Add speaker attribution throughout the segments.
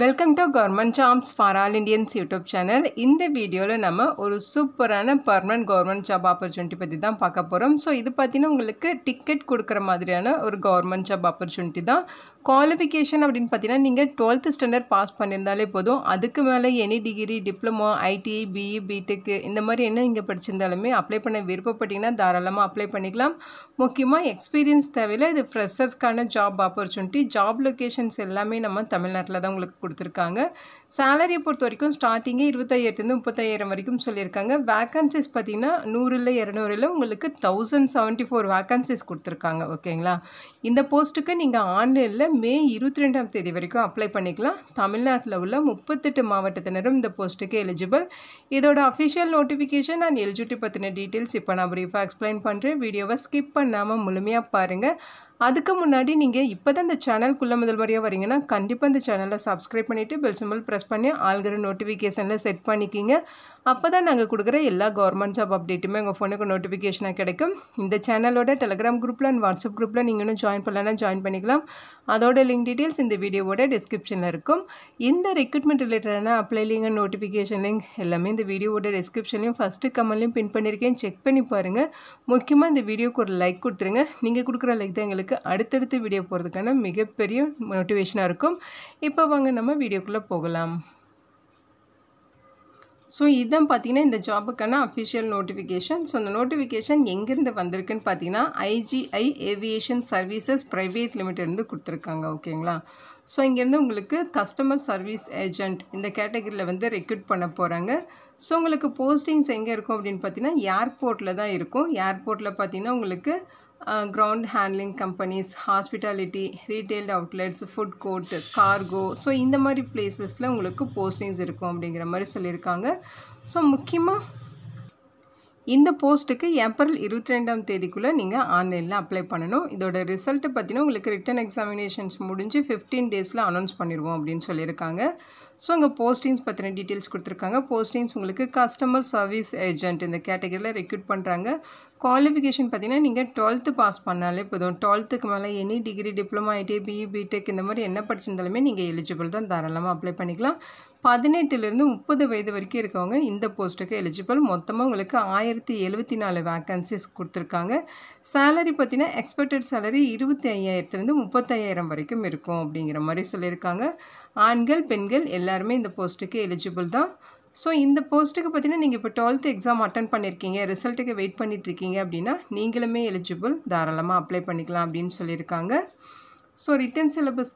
Speaker 1: welcome to government jobs for all Indians YouTube channel இந்த வீடியோவில் நம்ம ஒரு சூப்பரான பர்மனன்ட் கவர்மெண்ட் ஜாப் ஆப்பர்ச்சுனிட்டி பற்றி தான் பார்க்க போகிறோம் ஸோ இது பார்த்தீங்கன்னா உங்களுக்கு டிக்கெட் கொடுக்குற மாதிரியான ஒரு கவர்மெண்ட் ஜாப் ஆப்பர்ச்சுனிட்டி தான் குவாலிஃபிகேஷன் அப்படின்னு பார்த்தீங்கன்னா நீங்கள் டுவெல்த்து ஸ்டாண்டர்ட் பாஸ் பண்ணியிருந்தாலே போதும் அதுக்கு மேலே any degree diploma ITI BE பிடெக்கு இந்த மாதிரி என்ன நீங்கள் படிச்சிருந்தாலுமே அப்ளை பண்ண விருப்பப்பட்டிங்கன்னா தாராளமாக அப்ளை பண்ணிக்கலாம் முக்கியமாக எக்ஸ்பீரியன்ஸ் தேவையில்ல இது ஃப்ரெஷர்ஸ்க்கான ஜாப் ஆப்பர்ச்சுனிட்டி ஜாப் லொக்கேஷன்ஸ் எல்லாமே நம்ம தமிழ்நாட்டில் தான் உங்களுக்கு கொடுத்துருக்காங்க சேலரியை பொறுத்த வரைக்கும் ஸ்டார்டிங்கே இருபத்தாயிரத்துலேருந்து முப்பத்தாயிரம் வரைக்கும் சொல்லியிருக்காங்க வேக்கன்சிஸ் பார்த்தீங்கன்னா நூறில் இரநூறுல உங்களுக்கு தௌசண்ட் செவன்ட்டி ஃபோர் வேக்கன்சிஸ் கொடுத்துருக்காங்க ஓகேங்களா இந்த போஸ்ட்டுக்கு நீங்கள் ஆன்லைனில் மே இருபத்தி ரெண்டாம் தேதி வரைக்கும் அப்ளை பண்ணிக்கலாம் தமிழ்நாட்டில் உள்ள முப்பத்தெட்டு மாவட்டத்தினரும் இந்த போஸ்ட்டுக்கு எலிஜிபிள் இதோட அஃபிஷியல் நோட்டிஃபிகேஷன் அண்ட் எலிஜிபிலிட்டி பற்றின டீட்டெயில்ஸ் இப்போ நான் ப்ரீஃபாக எக்ஸ்பிளைன் பண்ணுறேன் வீடியோவை ஸ்கிப் பண்ணாமல் முழுமையாக பாருங்கள் அதுக்கு முன்னாடி நீங்கள் இப்போ தான் இந்த சேனல்குள்ளே முதல் முறையாக வரீங்கன்னா கண்டிப்பாக இந்த சேனலை சப்ஸ்கிரைப் பண்ணிவிட்டு பெல் சிம்பிள் ப்ரெஸ் பண்ணி ஆல்கிற நோட்டிஃபிகேஷனில் செட் பண்ணிக்கிங்க அப்போ தான் நாங்கள் கொடுக்குற எல்லா கவர்மெண்ட் ஜாப் அப்டேட்டுமே உங்கள் ஃபோனுக்கு நோட்டிஃபிகேஷனாக கிடைக்கும் இந்த சேனலோட டெலிகிராம் குரூப்பில் அண்ட் வாட்ஸ்அப் குரூப்பில் நீங்கள் இன்னும் ஜாயின் பண்ணலன்னா ஜாயின் பண்ணிக்கலாம் அதோட லிங்க் டீட்டெயில்ஸ் இந்த வீடியோவோட டிஸ்கிரிப்ஷனில் இருக்கும் இந்த ரெக்ரூட்மெண்ட் ரிலேட்டடான apply link and notification link எல்லாமே இந்த வீடியோவோட டிஸ்கிரிப்ஷன்லையும் ஃபஸ்ட்டு கமெண்ட்லையும் பின் பண்ணியிருக்கேன் செக் பண்ணி பாருங்கள் முக்கியமாக இந்த வீடியோக்கு ஒரு லைக் கொடுத்துருங்க நீங்கள் கொடுக்குற லைக் தான் எங்களுக்கு உங்களுக்கு அடுத்தடுத்து வீடியோ போகிறதுக்கான மிகப்பெரிய மோட்டிவேஷனாக இருக்கும் இப்போ வாங்க நம்ம வீடியோக்குள்ளே போகலாம் ஸோ இதுதான் பார்த்தீங்கன்னா இந்த ஜாபுக்கான அஃபிஷியல் நோட்டிஃபிகேஷன் ஸோ அந்த நோட்டிஃபிகேஷன் எங்கேருந்து வந்திருக்குன்னு பார்த்தீங்கன்னா ஐஜிஐ ஏவியேஷன் சர்வீசஸ் ப்ரைவேட் லிமிட்டட்லேருந்து கொடுத்துருக்காங்க ஓகேங்களா ஸோ இங்கேருந்து உங்களுக்கு கஸ்டமர் சர்வீஸ் ஏஜென்ட் இந்த கேட்டகரியில் வந்து ரெக்ரூட் பண்ண போகிறாங்க ஸோ உங்களுக்கு போஸ்டிங்ஸ் எங்கே இருக்கும் அப்படின்னு பார்த்தீங்கன்னா ஏர்போர்ட்டில் தான் இருக்கும் ஏர்போர்ட்டில் பார்த்தீங்கன்னா உங்களுக்கு ground handling companies hospitality retail outlets food court cargo so இந்த மாதிரி பிளேசஸில் உங்களுக்கு போஸ்டிங்ஸ் இருக்கும் அப்படிங்கிற மாதிரி சொல்லியிருக்காங்க ஸோ முக்கியமாக இந்த போஸ்ட்டுக்கு ஏப்ரல் இருபத்தி ரெண்டாம் தேதிக்குள்ளே நீங்கள் ஆன்லைனில் அப்ளை பண்ணணும் இதோட ரிசல்ட்டு பார்த்தீங்கன்னா உங்களுக்கு ரிட்டன் எக்ஸாமினேஷன்ஸ் முடிஞ்சு ஃபிஃப்டீன் டேஸில் அனௌன்ஸ் பண்ணிடுவோம் அப்படின்னு சொல்லியிருக்காங்க ஸோ அங்கே போஸ்டிங்ஸ் பற்றின டீட்டெயில்ஸ் கொடுத்துருக்காங்க போஸ்டிங்ஸ் உங்களுக்கு கஸ்டமர் சர்வீஸ் ஏஜென்ட் இந்த கேட்டகரியில் ரெக்யூட் பண்ணுறாங்க குவாலிஃபிகேஷன் பார்த்தீங்கன்னா நீங்கள் டுவெல்த்து பாஸ் பண்ணாலே போதும் டுவெல்த்துக்கு மேலே any degree diploma IT BE BTech இந்த மாதிரி என்ன படிச்சிருந்தாலுமே நீங்கள் எலிஜிபிள் தான் தாராளமாக அப்ளை பண்ணிக்கலாம் பதினெட்டுலேருந்து முப்பது வயது வரைக்கும் இருக்கவங்க இந்த போஸ்ட்டுக்கு எலிஜிபிள் மொத்தமாக உங்களுக்கு ஆயிரத்தி எழுபத்தி நாலு வேக்கன்சிஸ் கொடுத்துருக்காங்க சேலரி பார்த்திங்கன்னா எக்ஸ்பெக்டட் சேலரி இருபத்தி ஐயாயிரத்துலேருந்து முப்பத்தையாயிரம் வரைக்கும் இருக்கும் அப்படிங்கிற மாதிரி சொல்லியிருக்காங்க ஆண்கள் பெண்கள் எல்லாருமே இந்த போஸ்ட்டுக்கு எலிஜிபிள் தான் ஸோ இந்த போஸ்ட்டுக்கு பார்த்தீங்கன்னா நீங்கள் இப்போ டுவெல்த் எக்ஸாம் அட்டன் பண்ணியிருக்கீங்க ரிசல்ட்டுக்கு வெயிட் பண்ணிகிட்ருக்கீங்க அப்படின்னா நீங்களுமே எலிஜிபிள் தாராளமாக அப்ளை பண்ணிக்கலாம் அப்படின்னு சொல்லியிருக்காங்க ஸோ ரிட்டன் சிலபஸ்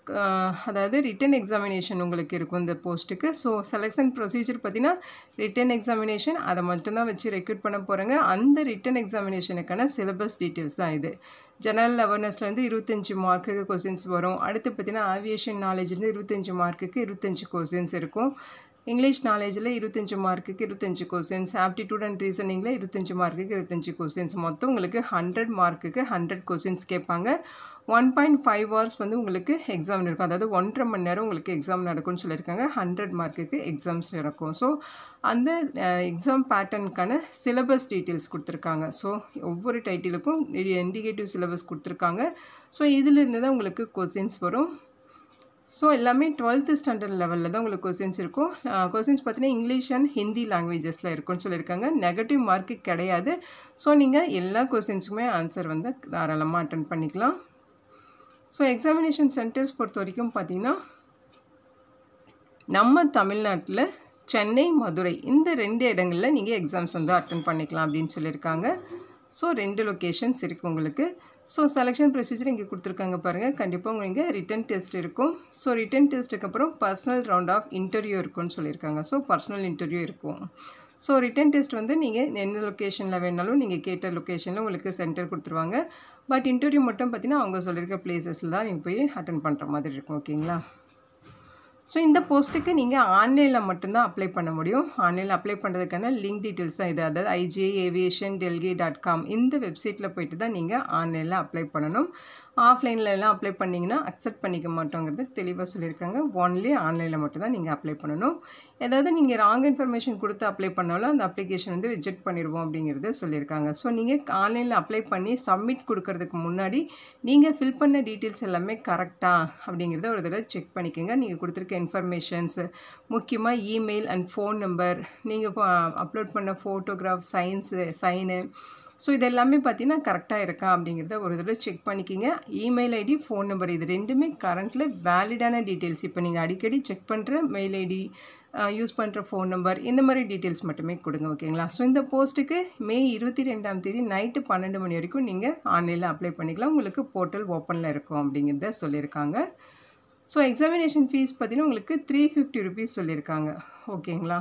Speaker 1: அதாவது ரிட்டன் எக்ஸாமினேஷன் உங்களுக்கு இருக்கும் இந்த போஸ்ட்டுக்கு ஸோ செலெக்ஷன் ப்ரொசீஜர் பார்த்தீங்கன்னா ரிட்டன் எக்ஸாமினேஷன் அதை மட்டும்தான் வச்சு ரெக்ரூட் பண்ண போகிறாங்க அந்த ரிட்டன் எக்ஸாமினேஷனுக்கான சிலபஸ் டீட்டெயில்ஸ் தான் இது ஜெனரல் அவேர்னஸ்லேருந்து இருபத்தஞ்சி மார்க்குக்கு கொஸ்டின்ஸ் வரும் அடுத்து பார்த்தீங்கன்னா ஆவியேஷன் நாலேஜ்லேருந்து இருபத்தஞ்சி மார்க்குக்கு இருபத்தஞ்சி கொஸ்டின்ஸ் இருக்கும் இங்கிலீஷ் நாலேஜில் இருபத்தஞ்சி மார்க்குக்கு இருபத்தஞ்சி கொஸ்டின்ஸ் ஆப்டிடியூட் அண்ட் ரீசனிங்கில் இருபத்தஞ்சி மார்க்குக்கு இருபத்தஞ்சி கொஸ்டின்ஸ் மொத்தம் உங்களுக்கு ஹண்ட்ரட் மார்க்குக்கு ஹண்ட்ரட் கொஸ்டின்ஸ் கேட்பாங்க ஒன் பாயிண்ட் ஃபைவ் ஹவர்ஸ் வந்து உங்களுக்கு எக்ஸாம் இருக்கும் அதாவது ஒன்றரை மணி நேரம் உங்களுக்கு எக்ஸாம் நடக்கும்னு சொல்லியிருக்காங்க ஹண்ட்ரட் மார்க்குக்கு எக்ஸாம்ஸ் நடக்கும் ஸோ அந்த எக்ஸாம் பேட்டர்னுக்கான சிலபஸ் டீட்டெயில்ஸ் கொடுத்துருக்காங்க ஸோ ஒவ்வொரு டைட்டிலுக்கும் இண்டிகேட்டிவ் சிலபஸ் கொடுத்துருக்காங்க ஸோ இதிலிருந்து தான் உங்களுக்கு கொஸ்டின்ஸ் வரும் ஸோ எல்லாமே டுவெல்த்து ஸ்டாண்டர்ட் லெவலில் தான் உங்களுக்கு கொஸ்டின்ஸ் இருக்கும் கொஸ்டின்ஸ் பார்த்தீங்கன்னா இங்கிலீஷ் அண்ட் ஹிந்தி லாங்குவேஜஸில் இருக்கும்னு சொல்லியிருக்காங்க நெகட்டிவ் மார்க்கு கிடையாது ஸோ நீங்கள் எல்லா கொஸ்டின்ஸுக்குமே ஆன்சர் வந்து தாராளமாக அட்டன் பண்ணிக்கலாம் ஸோ எக்ஸாமினேஷன் சென்டர்ஸ் பொறுத்த வரைக்கும் பார்த்திங்கன்னா நம்ம தமிழ்நாட்டில் சென்னை மதுரை இந்த ரெண்டு இடங்களில் நீங்கள் எக்ஸாம்ஸ் வந்து அட்டன் பண்ணிக்கலாம் அப்படின்னு சொல்லியிருக்காங்க ஸோ ரெண்டு லொக்கேஷன்ஸ் இருக்குது உங்களுக்கு ஸோ செலெக்ஷன் ப்ரொசீஜர் இங்கே கொடுத்துருக்காங்க பாருங்கள் கண்டிப்பாக உங்களுக்கு இங்கே ரிட்டன் டெஸ்ட் இருக்கும் ஸோ ரிட்டன் டெஸ்ட்டுக்கு அப்புறம் பர்சனல் ரவுண்ட் ஆஃப் இன்டர்வியூ இருக்கும்னு சொல்லியிருக்காங்க ஸோ பர்சனல் இன்டர்வியூ இருக்கும் ஸோ ரிட்டன் டெஸ்ட் வந்து நீங்கள் எந்த லொக்கேஷனில் வேணாலும் நீங்கள் கேட்ட லொக்கேஷனில் உங்களுக்கு சென்டர் கொடுத்துருவாங்க பட் இன்டர்வியூ மட்டும் பார்த்தீங்கன்னா அவங்க சொல்லியிருக்க ப்ளேஸஸில் தான் நீங்கள் போய் அட்டன் பண்ணுற மாதிரி இருக்கும் ஓகேங்களா ஸோ இந்த போஸ்ட்டுக்கு நீங்கள் ஆன்லைனில் மட்டும்தான் அப்ளை பண்ண முடியும் ஆன்லைனில் அப்ளை பண்ணுறதுக்கான லிங்க் டீட்டெயில்ஸ் தான் இது அதாவது IGI aviation Delhi dot com இந்த வெப்சைட்டில் போயிட்டு தான் நீங்கள் ஆன்லைனில் அப்ளை பண்ணணும் ஆஃப்லைனில் எல்லாம் அப்ளை பண்ணிங்கன்னா அக்செப்ட் பண்ணிக்க மாட்டோங்கிறது தெளிவாக சொல்லியிருக்காங்க ஒன்லி ஆன்லைனில் மட்டும்தான் நீங்கள் அப்ளை பண்ணணும் ஏதாவது நீங்கள் ராங் இன்ஃபர்மேஷன் கொடுத்து அப்ளை பண்ணாலும் அந்த அப்ளிகேஷன் வந்து ரிஜெக்ட் பண்ணிடுவோம் அப்படிங்கிறத சொல்லியிருக்காங்க ஸோ நீங்கள் ஆன்லைனில் அப்ளை பண்ணி சப்மிட் கொடுக்கறதுக்கு முன்னாடி நீங்கள் ஃபில் பண்ண டீட்டெயில்ஸ் எல்லாமே கரெக்டாக அப்படிங்கிறத ஒரு தடவை செக் பண்ணிக்கோங்க நீங்கள் கொடுத்துருக்க இன்ஃபர்மேஷன்ஸ் முக்கியமாக இமெயில் அண்ட் ஃபோன் நம்பர் நீங்கள் அப்லோட் பண்ண ஃபோட்டோகிராஃப் சைன்ஸு சைனு ஸோ இது எல்லாமே பார்த்தீங்கன்னா கரெக்டாக இருக்கா அப்படிங்கிறத ஒரு தடவை செக் பண்ணிக்கிங்க இமெயில் ஐடி ஃபோன் நம்பர் இது ரெண்டுமே கரண்ட்டில் வேலிடான டீட்டெயில்ஸ் இப்போ நீங்கள் அடிக்கடி செக் பண்ணுற மெயில் ஐடி யூஸ் பண்ணுற ஃபோன் நம்பர் இந்த மாதிரி டீட்டெயில்ஸ் மட்டுமே கொடுங்க ஓகேங்களா ஸோ இந்த போஸ்ட்டுக்கு மே இருபத்தி ரெண்டாம் தேதி நைட்டு பன்னெண்டு மணி வரைக்கும் நீங்கள் ஆன்லைனில் அப்ளை பண்ணிக்கலாம் உங்களுக்கு போர்ட்டல் ஓப்பனில் இருக்கும் அப்படிங்கிறத சொல்லியிருக்காங்க ஸோ எக்ஸாமினேஷன் ஃபீஸ் பார்த்தீங்கன்னா உங்களுக்கு த்ரீ ஃபிஃப்டி ருபீஸ் சொல்லியிருக்காங்க ஓகேங்களா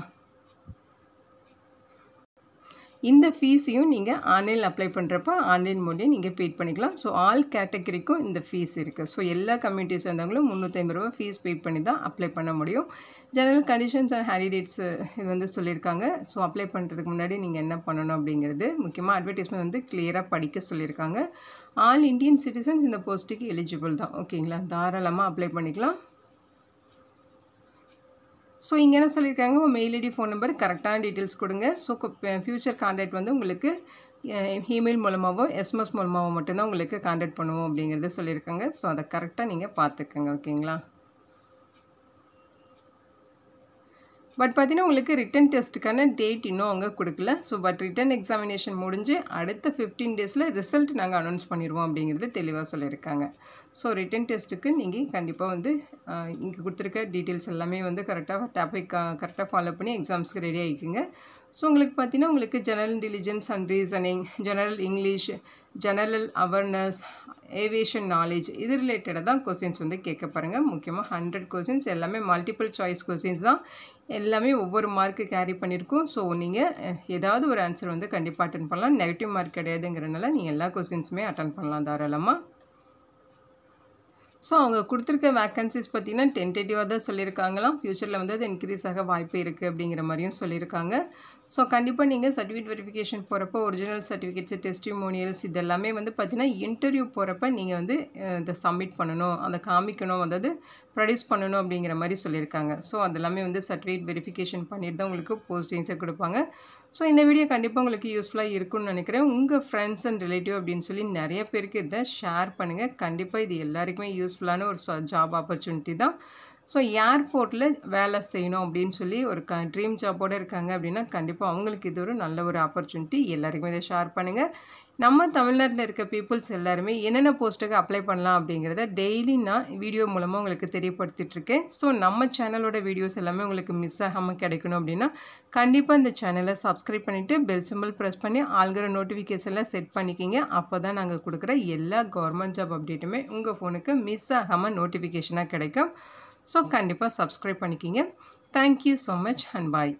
Speaker 1: இந்த ஃபீஸையும் நீங்கள் ஆன்லைனில் அப்ளை பண்ணுறப்ப ஆன்லைன் மூலியம் நீங்கள் பே பண்ணிக்கலாம் ஸோ ஆல் கேட்டகரிக்கும் இந்த ஃபீஸ் இருக்குது ஸோ எல்லா கம்யூனிட்டிஸ் வந்தவங்களும் முந்நூற்றி ரூபா ஃபீஸ் பே பண்ணி தான் அப்ளை பண்ண முடியும் ஜெனரல் கண்டிஷன்ஸ் அண்ட் ஹேரிடேட்ஸ் இது வந்து சொல்லியிருக்காங்க ஸோ அப்ளை பண்ணுறதுக்கு முன்னாடி நீங்கள் என்ன பண்ணணும் அப்படிங்கிறது முக்கியமாக அட்வர்டைஸ்மெண்ட் வந்து கிளியராக படிக்க சொல்லியிருக்காங்க ஆல் இந்தியன் சிட்டிசன்ஸ் இந்த போஸ்ட்டுக்கு எலிஜிபிள் தான் ஓகேங்களா தாராளமாக அப்ளை பண்ணிக்கலாம் ஸோ இங்கே என்ன சொல்லியிருக்காங்க உங்கள் மெயில் ஐடி ஃபோன் நம்பர் கரெக்டான டீட்டெயில்ஸ் கொடுங்க ஸோ ஃப்யூச்சர் கான்டாக்ட் வந்து உங்களுக்கு இமெயில் மூலமாகவோ எஸ்எம்எஸ் மூலமாகவோ மட்டும்தான் உங்களுக்கு கான்டாக்ட் பண்ணுவோம் அப்படிங்கிறத சொல்லியிருக்காங்க ஸோ அதை கரெக்டாக நீங்கள் பார்த்துக்கங்க ஓகேங்களா பட் பார்த்தீங்கன்னா உங்களுக்கு ரிட்டன் டெஸ்ட்டுக்கான டேட் இன்னும் அவங்க கொடுக்கல ஸோ பட் ரிட்டன் எக்ஸாமினேஷன் முடிஞ்சு அடுத்த ஃபிஃப்டீன் டேஸில் ரிசல்ட் நாங்கள் அனௌன்ஸ் பண்ணிடுவோம் அப்படிங்கிறது தெளிவாக சொல்லியிருக்காங்க ஸோ ரிட்டன் டெஸ்ட்டுக்கு நீங்கள் கண்டிப்பாக வந்து இங்கே கொடுத்துருக்க டீட்டெயில்ஸ் எல்லாமே வந்து கரெக்டாக டாபிக் கரெக்டாக ஃபாலோ பண்ணி எக்ஸாம்ஸ்க்கு ரெடி ஆகிக்குங்க ஸோ உங்களுக்கு பார்த்தீங்கன்னா உங்களுக்கு general intelligence and reasoning general English general awareness aviation knowledge இது ரிலேட்டடாக தான் கொஸ்டின்ஸ் வந்து கேட்க பாருங்கள் முக்கியமாக ஹண்ட்ரட் கொஸ்டின்ஸ் எல்லாமே மல்டிபிள் சாய்ஸ் கொஸ்டின்ஸ் தான் எல்லாமே ஒவ்வொரு மார்க்கு கேரி பண்ணியிருக்கும் ஸோ நீங்கள் ஏதாவது ஒரு ஆன்சர் வந்து கண்டிப்பாக அட்டன் பண்ணலாம் நெகட்டிவ் மார்க் கிடையாதுங்கிறனால நீங்கள் எல்லா கொஸ்டின்ஸுமே அட்டன் பண்ணலாம் தாராளமாக ஸோ அவங்க கொடுத்துருக்க வேக்கன்சிஸ் பார்த்தீங்கன்னா டென்டேட்டிவாக தான் சொல்லியிருக்காங்களாம் ஃப்யூச்சரில் வந்து அது இன்க்ரீஸ் ஆக வாய்ப்பு இருக்குது அப்படிங்கிற மாதிரியும் சொல்லியிருக்காங்க ஸோ கண்டிப்பாக நீங்கள் சர்டிஃபிகேட் வெரிஃபிகேஷன் போகிறப்போ ஒரிஜினல் சர்டிஃபிகேட்ஸு டெஸ்டிமோனியல்ஸ் இதெல்லாமே வந்து பார்த்தீங்கன்னா இன்டர்வியூ போகிறப்ப நீங்கள் வந்து இதை சப்மிட் பண்ணணும் அதை காமிக்கணும் அதாவது ப்ரொடியூஸ் பண்ணணும் அப்படிங்கிற மாதிரி சொல்லியிருக்காங்க ஸோ அதெல்லாமே வந்து சர்டிஃபிகேட் வெரிஃபிகேஷன் பண்ணிட்டு தான் உங்களுக்கு போஸ்டிங்ஸை கொடுப்பாங்க ஸோ இந்த வீடியோ கண்டிப்பாக உங்களுக்கு யூஸ்ஃபுல்லாக இருக்கும்னு நினைக்கிறேன் உங்கள் ஃப்ரெண்ட்ஸ் அண்ட் ரிலேட்டிவ் அப்படின்னு சொல்லி நிறைய பேருக்கு இதை ஷேர் பண்ணுங்கள் கண்டிப்பாக இது எல்லாருக்குமே யூஸ்ஃபுல்லான ஒரு ஜாப் ஆப்பர்ச்சுனிட்டி தான் ஸோ ஏர்போர்ட்டில் வேலை செய்யணும் அப்படின்னு சொல்லி ஒரு க ட்ரீம் ஜாப்போடு இருக்காங்க அப்படின்னா கண்டிப்பாக அவங்களுக்கு இது ஒரு நல்ல ஒரு ஆப்பர்ச்சுனிட்டி எல்லாருக்குமே இதை ஷேர் பண்ணுங்கள் நம்ம தமிழ்நாட்டில் இருக்க பீப்புள்ஸ் எல்லாருமே என்னென்ன போஸ்ட்டுக்கு அப்ளை பண்ணலாம் அப்படிங்கிறத டெய்லி நான் வீடியோ மூலமாக உங்களுக்கு தெரியப்படுத்திட்டுருக்கேன் ஸோ நம்ம சேனலோட வீடியோஸ் எல்லாமே உங்களுக்கு மிஸ் ஆகாமல் கிடைக்கணும் அப்படின்னா கண்டிப்பாக இந்த சேனலை சப்ஸ்கிரைப் பண்ணிவிட்டு பெல் சிம்பிள் ப்ரெஸ் பண்ணி ஆள்கிற நோட்டிஃபிகேஷன்லாம் செட் பண்ணிக்கிங்க அப்போ தான் நாங்கள் கொடுக்குற எல்லா கவர்மெண்ட் ஜாப் அப்டேட்டுமே உங்கள் ஃபோனுக்கு மிஸ் ஆகாமல் நோட்டிஃபிகேஷனாக கிடைக்கும் ஸோ கண்டிப்பாக சப்ஸ்கிரைப் பண்ணிக்கிங்க thank you so much and bye